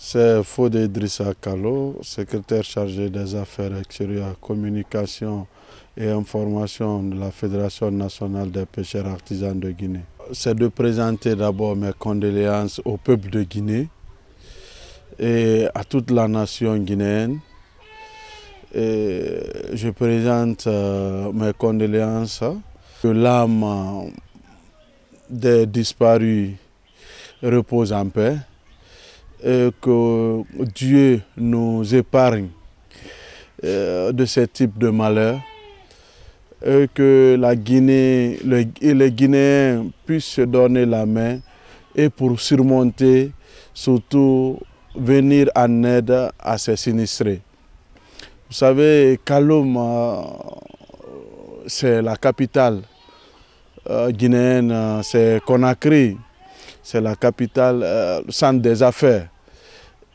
C'est Fode Drissa Kalo, secrétaire chargé des affaires extérieures, communication et information de la Fédération nationale des pêcheurs artisans de Guinée. C'est de présenter d'abord mes condoléances au peuple de Guinée et à toute la nation guinéenne. je présente euh, mes condoléances que l'âme des disparus repose en paix et que Dieu nous épargne euh, de ce type de malheur, et que la Guinée, les Guinéens puissent se donner la main et pour surmonter, surtout venir en aide à ces sinistrés. Vous savez, Kaloum, euh, c'est la capitale euh, guinéenne, c'est Conakry c'est la capitale, euh, centre des affaires.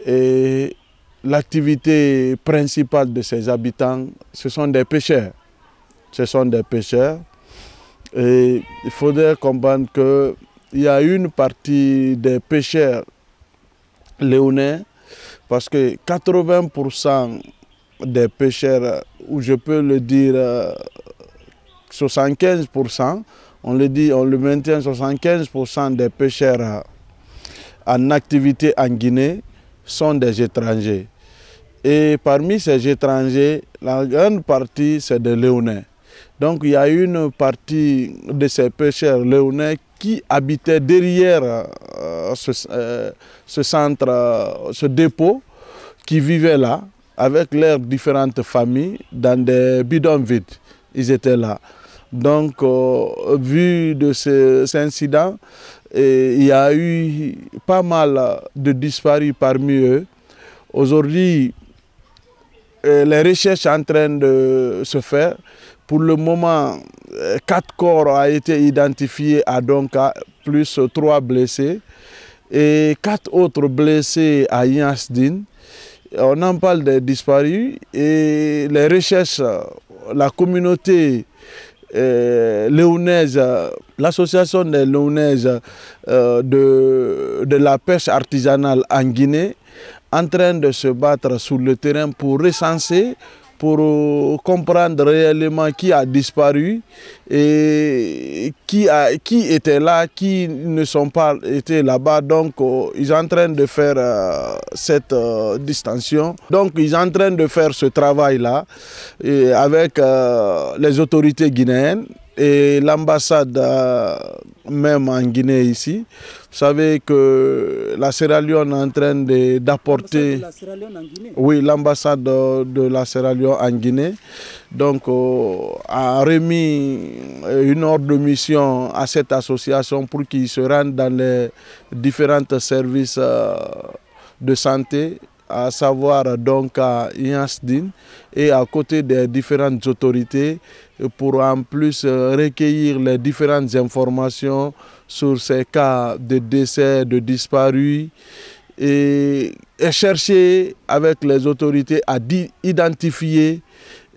Et l'activité principale de ses habitants, ce sont des pêcheurs. Ce sont des pêcheurs. Et il faudrait comprendre qu'il y a une partie des pêcheurs léonais, parce que 80% des pêcheurs, ou je peux le dire 75%, euh, on le dit, on le maintient 75% des pêcheurs en activité en Guinée sont des étrangers. Et parmi ces étrangers, la grande partie, c'est des Léonais. Donc il y a une partie de ces pêcheurs léonais qui habitaient derrière euh, euh, ce, centre, euh, ce dépôt, qui vivaient là avec leurs différentes familles dans des bidons vides. Ils étaient là. Donc, euh, vu de ces cet incident, il y a eu pas mal de disparus parmi eux. Aujourd'hui, euh, les recherches sont en train de se faire. Pour le moment, euh, quatre corps ont été identifiés à Donka, plus trois blessés et quatre autres blessés à Yasdin. On en parle des disparus et les recherches, la communauté euh, l'association des léonaises euh, de, de la pêche artisanale en Guinée, en train de se battre sur le terrain pour recenser pour euh, comprendre réellement qui a disparu et qui, a, qui était là, qui ne sont pas là-bas. Donc, euh, ils sont en train de faire euh, cette distinction. Donc, ils sont en train de faire ce travail-là avec les autorités guinéennes et l'ambassade même en Guinée ici. Vous savez que la Sierra Leone est en train d'apporter... Oui, l'ambassade de, la Sierra Leone en Guinée donc, euh, a remis euh, une ordre de mission à cette association pour qu'ils se rendent dans les différents services euh, de santé à savoir donc à Yansdin et à côté des différentes autorités pour en plus recueillir les différentes informations sur ces cas de décès, de disparus et, chercher avec les autorités à identifier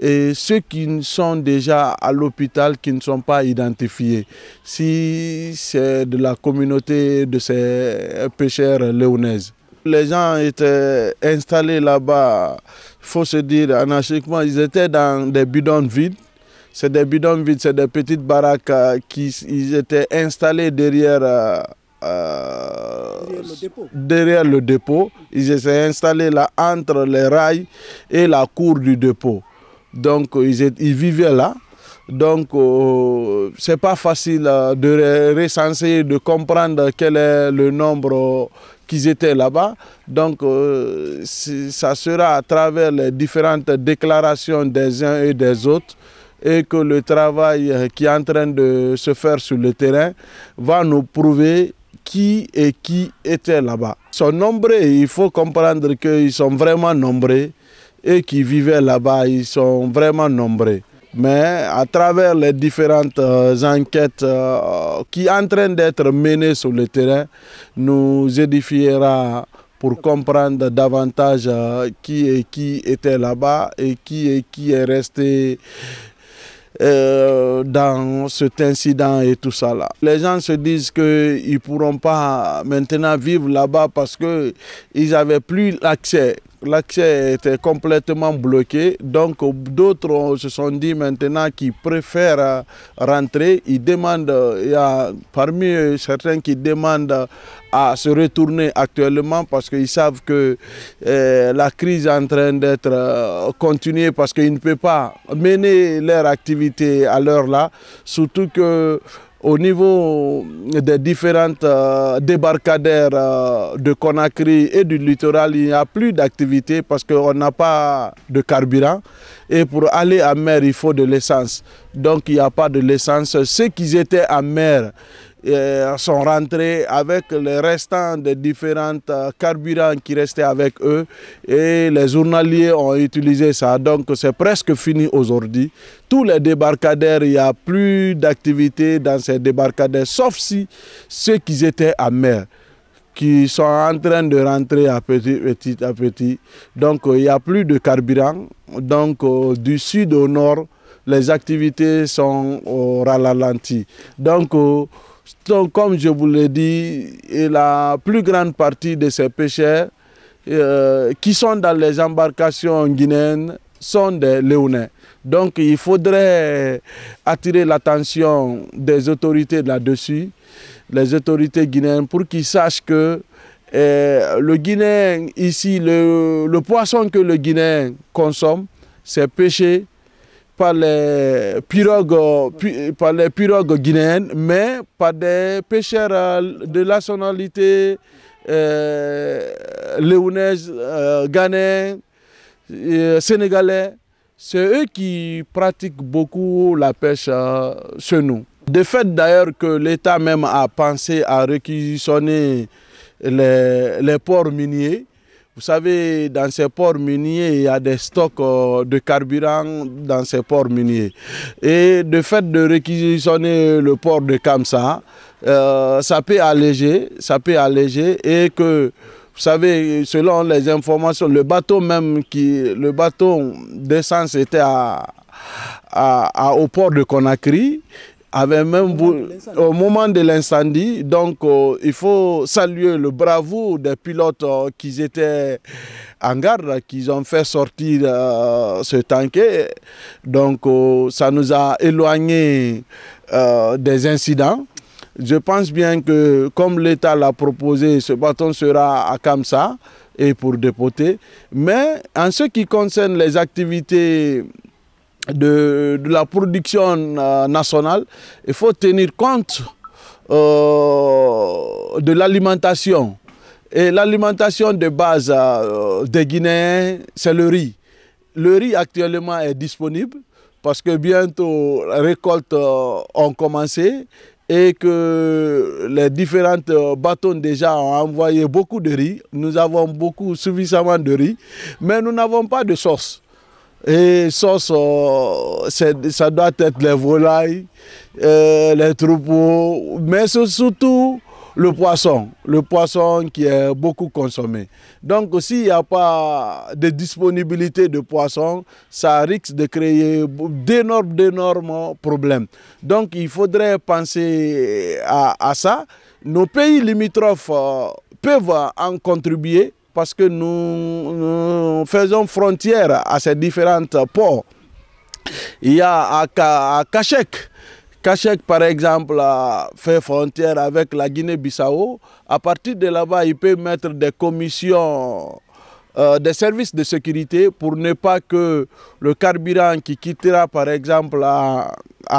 ceux qui sont déjà à l'hôpital, qui ne sont pas identifiés. Si c'est de la communauté de ces pêcheurs léonaises. Les gens étaient installés là-bas, il faut se dire anarchiquement, ils étaient dans des bidons vides. C'est des bidons vides, c'est des petites baraques euh, qui étaient installés derrière, euh, euh, derrière, le dépôt. Ils étaient installés là entre les rails et la cour du dépôt. Donc ils, vivaient là. Donc, c'est pas facile de recenser, de comprendre quel est le nombre qu'ils étaient là-bas. Donc euh, ça sera à travers les différentes déclarations des uns et des autres et que le travail euh, qui est en train de se faire sur le terrain va nous prouver qui et qui était là-bas. Ils sont nombreux, il faut comprendre qu'ils sont vraiment nombreux et qui vivaient là-bas, ils sont vraiment nombreux mais à travers les différentes euh, enquêtes euh, qui en train d'être menées sur le terrain, nous édifiera pour comprendre davantage euh, qui et qui était là-bas et qui et qui est resté dans cet incident et tout ça là. Les gens se disent qu'ils ne pourront pas maintenant vivre là-bas parce qu'ils n'avaient plus l'accès l'accès était complètement bloqué. Donc d'autres se sont dit maintenant qu'ils préfèrent euh, rentrer. Ils demandent, euh, il y a parmi certains qui demandent euh, à se retourner actuellement parce qu'ils savent que la crise est en train d'être continuée parce qu'ils ne peuvent pas mener leur activité à l'heure là. Surtout que au niveau des différentes euh, débarcadères euh, de Conakry et du littoral, il n'y a plus d'activité parce qu'on n'a pas de carburant. Et pour aller à mer, il faut de l'essence. Donc il n'y a pas de l'essence. Ceux qui étaient à mer, euh, sont rentrés avec les restants des différents euh, carburants qui restaient avec eux et les journaliers ont utilisé ça. Donc c'est presque fini aujourd'hui. Tous les débarcadères, il n'y a plus d'activité dans ces débarcadères, sauf si ceux qui étaient à mer qui sont en train de rentrer à petit, petit à petit. Donc euh, il n'y a plus de carburant. Donc du sud au nord, les activités sont au ralenti. Donc donc, comme je vous l'ai dit, la plus grande partie de ces pêcheurs euh, qui sont dans les embarcations guinéennes sont des Léonais. Donc il faudrait attirer l'attention des autorités là-dessus, les autorités guinéennes, pour qu'ils sachent que euh, le Guinéen, ici, le, le poisson que le Guinéen consomme, c'est pêché par les pirogues, par les pirogues guinéennes, mais par des pêcheurs de nationalité euh, léonaise, euh, euh sénégalais. C'est eux qui pratiquent beaucoup la pêche euh, chez nous. De fait d'ailleurs que l'État même a pensé à réquisitionner les ports miniers, vous savez, dans ces ports miniers, il y a des stocks euh, de carburant dans ces ports miniers. Et de fait de réquisitionner le port de Kamsa, euh, ça peut alléger, ça peut alléger et que vous savez, selon les informations, le bateau même qui, le bateau d'essence était au port de Conakry avait même au moment de l'incendie. Donc, euh, il faut saluer le bravo des pilotes euh, qui étaient en garde, qui ont fait sortir euh, ce tanker. Donc, ça nous a éloigné des incidents. Je pense bien que, comme l'État l'a proposé, ce bâton sera à Kamsa et pour dépoter. Mais en ce qui concerne les activités de, la production euh, nationale, il faut tenir compte euh, de l'alimentation. Et l'alimentation de base euh, des Guinéens, c'est le riz. Le riz actuellement est disponible parce que bientôt les récoltes ont commencé et que les différentes bâtons déjà ont envoyé beaucoup de riz. Nous avons beaucoup suffisamment de riz, mais nous n'avons pas de sauce. Et ça, ça doit être les volailles, euh, les troupeaux, mais surtout le poisson, le poisson qui est beaucoup consommé. Donc s'il n'y a pas de disponibilité de poisson, ça risque de créer d'énormes, d'énormes problèmes. Donc il faudrait penser à, ça. Nos pays limitrophes euh, peuvent en contribuer parce que nous, faisons frontière à ces différents ports. Il y a à, Kachek, Kachek, par exemple, fait frontière avec la Guinée-Bissau. À partir de là-bas, il peut mettre des commissions euh, des services de sécurité pour ne pas que le carburant qui quittera par exemple à,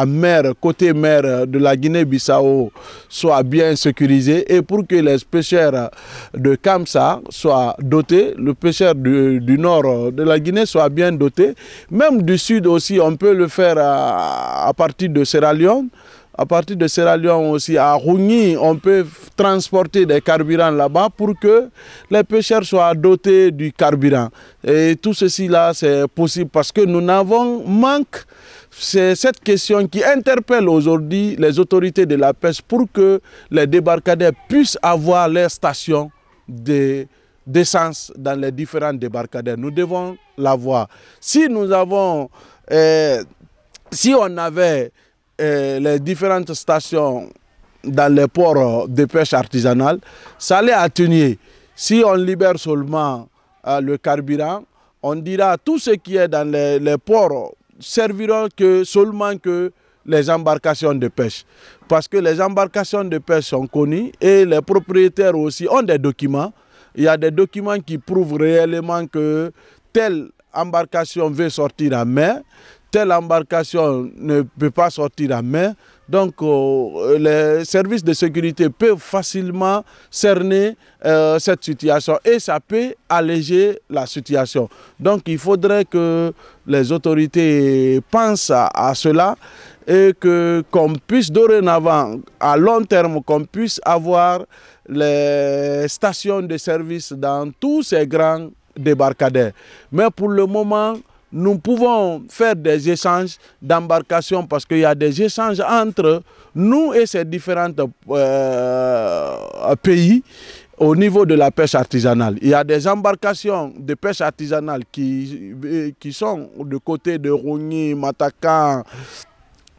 mer, côté mer de la Guinée-Bissau soit bien sécurisé et pour que les pêcheurs de Kamsa soient dotés, le pêcheur du, nord de la Guinée soit bien doté, même du sud aussi on peut le faire à partir de Sierra Leone. À partir de Sierra Leone aussi, à Rougny, on peut transporter des carburants là-bas pour que les pêcheurs soient dotés du carburant. Et tout ceci là, c'est possible parce que nous n'avons manque. C'est cette question qui interpelle aujourd'hui les autorités de la pêche pour que les débarcadères puissent avoir leurs stations d'essence dans les différents débarcadères. Nous devons l'avoir. Si nous avons, euh, si on avait euh, les différentes stations dans les ports euh, de pêche artisanale, ça les atténuer. Si on libère seulement euh, le carburant, on dira tout ce qui est dans les, ports servira que, seulement que les embarcations de pêche. Parce que les embarcations de pêche sont connues et les propriétaires aussi ont des documents. Il y a des documents qui prouvent réellement que telle embarcation veut sortir en mer telle embarcation ne peut pas sortir à mer. Donc euh, les services de sécurité peuvent facilement cerner euh, cette situation et ça peut alléger la situation. Donc il faudrait que les autorités pensent à, cela et que qu'on puisse dorénavant, à long terme, qu'on puisse avoir les stations de service dans tous ces grands débarcadères. Mais pour le moment, nous pouvons faire des échanges d'embarcations parce qu'il y a des échanges entre nous et ces différents euh, pays au niveau de la pêche artisanale. Il y a des embarcations de pêche artisanale qui, euh, qui sont de côté de Rougny, Matakan,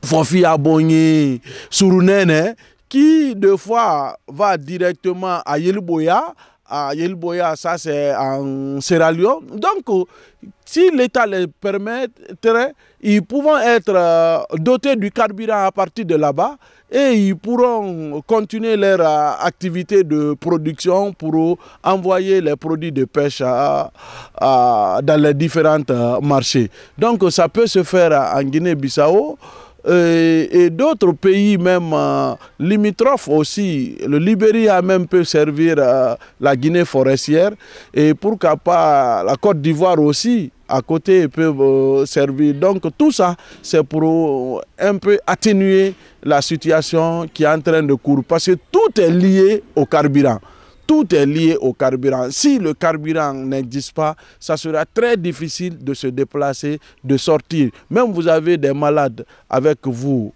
Fofi Abogny, Surunene, qui, de fois, va directement à Yelboya à Yelboya, ça c'est en Sierra Donc, si l'État les permettrait, ils pourront être euh, dotés du carburant à partir de là-bas et ils pourront continuer leur euh, activité de production pour envoyer les produits de pêche dans les différents euh, marchés. Donc, ça peut se faire en Guinée-Bissau et d'autres pays même euh, limitrophes aussi. Le Libéria même peut servir euh, la Guinée forestière et pourquoi pas la Côte d'Ivoire aussi à côté peut euh, servir. Donc tout ça, c'est pour un peu atténuer la situation qui est en train de courir parce que tout est lié au carburant tout est lié au carburant. Si le carburant n'existe pas, ça sera très difficile de se déplacer, de sortir. Même vous avez des malades avec vous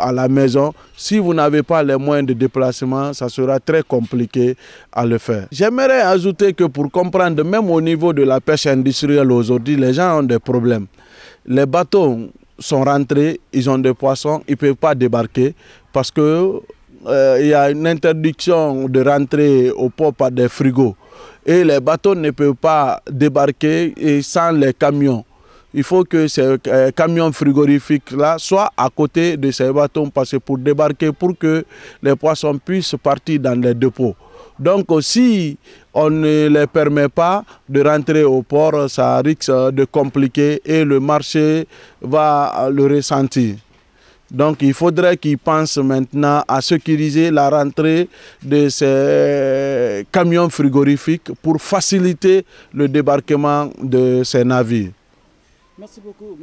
à la maison, si vous n'avez pas les moyens de déplacement, ça sera très compliqué à le faire. J'aimerais ajouter que pour comprendre, même au niveau de la pêche industrielle aujourd'hui, les gens ont des problèmes. Les bateaux sont rentrés, ils ont des poissons, ils ne peuvent pas débarquer parce que euh, il y a une interdiction de rentrer au port par des frigos. Et les bateaux ne peuvent pas débarquer sans les camions. Il faut que ces euh, camions frigorifiques-là soient à côté de ces bateaux pour débarquer, pour que les poissons puissent partir dans les dépôts. Donc si on ne les permet pas de rentrer au port, ça risque de compliquer et le marché va le ressentir. Donc il faudrait qu'ils pensent maintenant à sécuriser la rentrée de ces camions frigorifiques pour faciliter le débarquement de ces navires. Merci beaucoup.